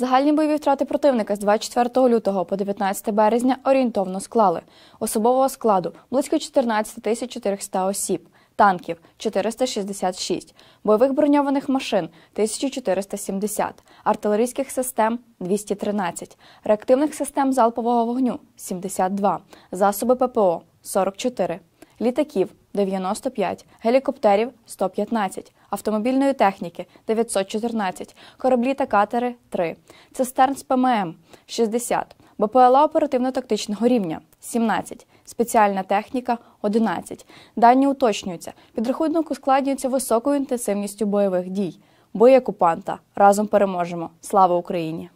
Загальні бойові втрати противника з 24 лютого по 19 березня орієнтовно склали особового складу близько 14 тисяч 400 осіб, танків 466, бойових броньованих машин 1470, артилерійських систем 213, реактивних систем залпового вогню 72, засоби ППО 44, літаків 95, гелікоптерів 115, автомобільної техніки 914, кораблі та катери 3, цистерн з ПММ 60, БПЛА оперативно-тактичного рівня 17, спеціальна техніка 11. Дані уточнюються. Підрахунок ускладнюється високою інтенсивністю бойових дій. Бої окупанта. Разом переможемо. Слава Україні!